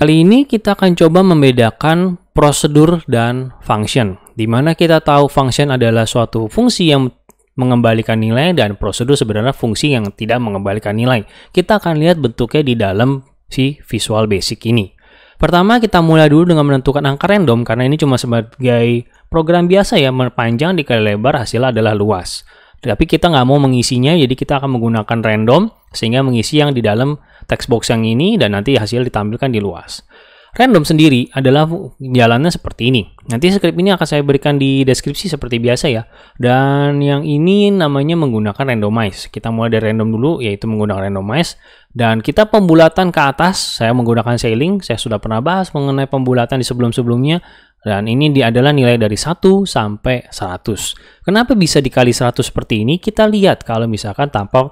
Kali ini kita akan coba membedakan prosedur dan function, di mana kita tahu function adalah suatu fungsi yang mengembalikan nilai dan prosedur sebenarnya fungsi yang tidak mengembalikan nilai. Kita akan lihat bentuknya di dalam si Visual Basic ini. Pertama kita mulai dulu dengan menentukan angka random karena ini cuma sebagai program biasa ya, panjang dikali lebar hasilnya adalah luas. Tapi kita nggak mau mengisinya, jadi kita akan menggunakan random sehingga mengisi yang di dalam box yang ini dan nanti hasil ditampilkan di luas. Random sendiri adalah jalannya seperti ini. Nanti script ini akan saya berikan di deskripsi seperti biasa ya. Dan yang ini namanya menggunakan randomize. Kita mulai dari random dulu, yaitu menggunakan randomize. Dan kita pembulatan ke atas, saya menggunakan sailing. Saya sudah pernah bahas mengenai pembulatan di sebelum-sebelumnya. Dan ini adalah nilai dari 1 sampai 100. Kenapa bisa dikali 100 seperti ini? Kita lihat kalau misalkan tanpa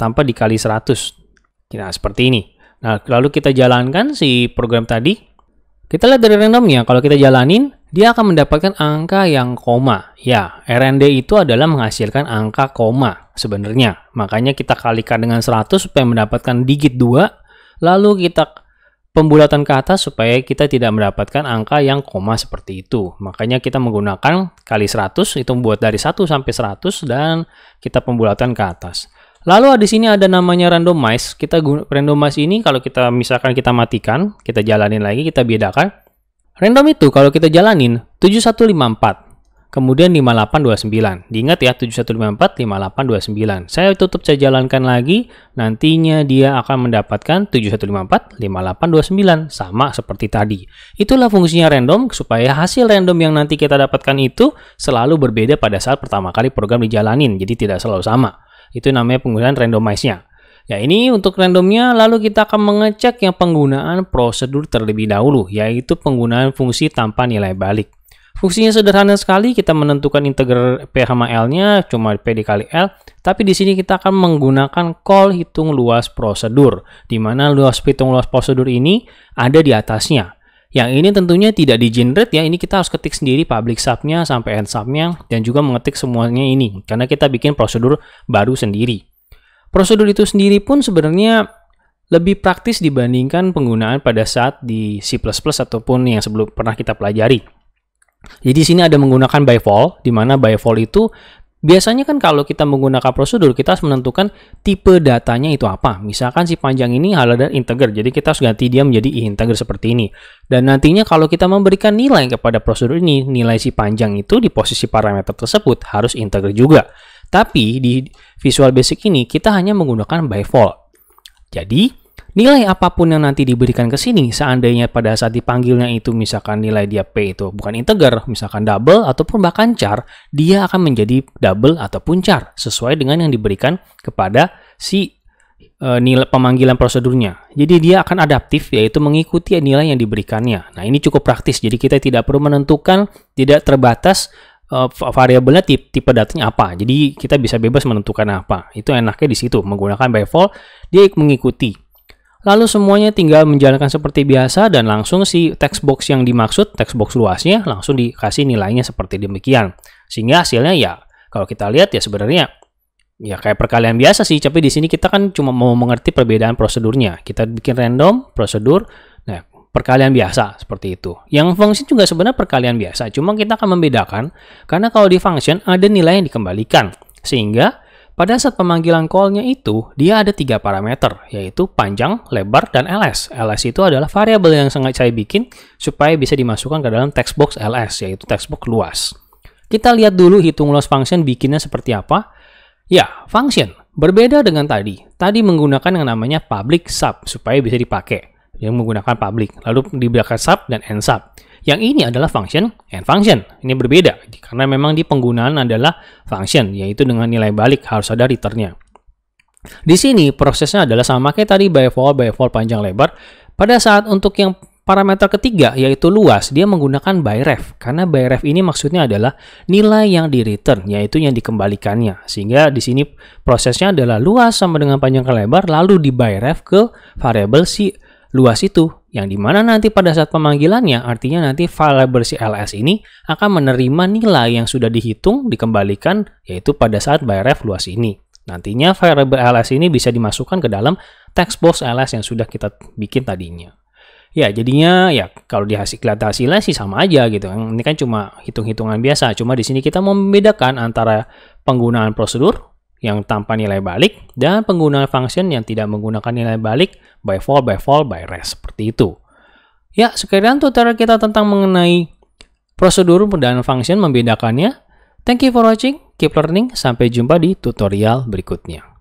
tanpa dikali 100. Nah, seperti ini. Nah, lalu kita jalankan si program tadi. Kita lihat dari randomnya, kalau kita jalanin, dia akan mendapatkan angka yang koma. Ya, RND itu adalah menghasilkan angka koma sebenarnya. Makanya kita kalikan dengan 100 supaya mendapatkan digit 2, lalu kita pembulatan ke atas supaya kita tidak mendapatkan angka yang koma seperti itu. Makanya kita menggunakan kali 100 itu membuat dari 1 sampai 100 dan kita pembulatan ke atas. Lalu di sini ada namanya randomize. Kita randomize ini kalau kita misalkan kita matikan, kita jalanin lagi, kita bedakan. Random itu kalau kita jalanin 7154, kemudian 5829. Diingat ya 7154, 5829. Saya tutup saya jalankan lagi, nantinya dia akan mendapatkan 7154, 5829 sama seperti tadi. Itulah fungsinya random supaya hasil random yang nanti kita dapatkan itu selalu berbeda pada saat pertama kali program dijalanin. Jadi tidak selalu sama. Itu namanya penggunaan randomize-nya. Ya ini untuk randomnya lalu kita akan mengecek yang penggunaan prosedur terlebih dahulu yaitu penggunaan fungsi tanpa nilai balik. Fungsinya sederhana sekali kita menentukan integral P sama L-nya cuma P dikali L tapi di sini kita akan menggunakan call hitung luas prosedur di mana luas hitung luas prosedur ini ada di atasnya yang ini tentunya tidak di generate ya, ini kita harus ketik sendiri public subnya sampai end subnya dan juga mengetik semuanya ini karena kita bikin prosedur baru sendiri. Prosedur itu sendiri pun sebenarnya lebih praktis dibandingkan penggunaan pada saat di C++ ataupun yang sebelum pernah kita pelajari. Jadi di sini ada menggunakan by di mana by itu Biasanya kan kalau kita menggunakan prosedur, kita harus menentukan tipe datanya itu apa. Misalkan si panjang ini halal dan integer, jadi kita harus ganti dia menjadi integer seperti ini. Dan nantinya kalau kita memberikan nilai kepada prosedur ini, nilai si panjang itu di posisi parameter tersebut harus integer juga. Tapi di Visual Basic ini kita hanya menggunakan by default. Jadi, Nilai apapun yang nanti diberikan ke sini, seandainya pada saat dipanggilnya itu misalkan nilai dia P itu bukan integer, misalkan double ataupun bahkan char, dia akan menjadi double ataupun char sesuai dengan yang diberikan kepada si e, nilai pemanggilan prosedurnya. Jadi dia akan adaptif yaitu mengikuti nilai yang diberikannya. Nah, ini cukup praktis. Jadi kita tidak perlu menentukan tidak terbatas e, variabelnya tipe, tipe datanya apa. Jadi kita bisa bebas menentukan apa. Itu enaknya di situ menggunakan by default dia mengikuti. Lalu semuanya tinggal menjalankan seperti biasa dan langsung si text box yang dimaksud, text box luasnya langsung dikasih nilainya seperti demikian. Sehingga hasilnya ya kalau kita lihat ya sebenarnya ya kayak perkalian biasa sih, tapi di sini kita kan cuma mau mengerti perbedaan prosedurnya. Kita bikin random prosedur, nah perkalian biasa seperti itu. Yang function juga sebenarnya perkalian biasa, cuma kita akan membedakan karena kalau di function ada nilai yang dikembalikan. Sehingga pada saat pemanggilan call-nya itu, dia ada tiga parameter, yaitu panjang, lebar, dan ls. ls itu adalah variabel yang sangat saya bikin supaya bisa dimasukkan ke dalam textbox ls, yaitu textbox luas. Kita lihat dulu hitung loss function bikinnya seperti apa. Ya, function. Berbeda dengan tadi. Tadi menggunakan yang namanya public sub supaya bisa dipakai. Yang menggunakan public. Lalu di belakang sub dan end sub. Yang ini adalah function and function. Ini berbeda karena memang di penggunaan adalah function yaitu dengan nilai balik harus ada returnnya. Di sini prosesnya adalah sama kayak tadi by for by for panjang lebar. Pada saat untuk yang parameter ketiga yaitu luas dia menggunakan by ref karena by ref ini maksudnya adalah nilai yang di return yaitu yang dikembalikannya sehingga di sini prosesnya adalah luas sama dengan panjang ke lebar lalu di by ref ke variable si luas itu yang dimana nanti pada saat pemanggilannya artinya nanti file bersih LS ini akan menerima nilai yang sudah dihitung dikembalikan yaitu pada saat ref luas ini. Nantinya variable LS ini bisa dimasukkan ke dalam text box LS yang sudah kita bikin tadinya. Ya, jadinya ya kalau dihasil hasilnya sih sama aja gitu. Ini kan cuma hitung-hitungan biasa. Cuma di sini kita membedakan antara penggunaan prosedur yang tanpa nilai balik, dan penggunaan function yang tidak menggunakan nilai balik by fall, by fall, by rest, seperti itu. Ya, sekian tutorial kita tentang mengenai prosedur dan function membedakannya. Thank you for watching, keep learning, sampai jumpa di tutorial berikutnya.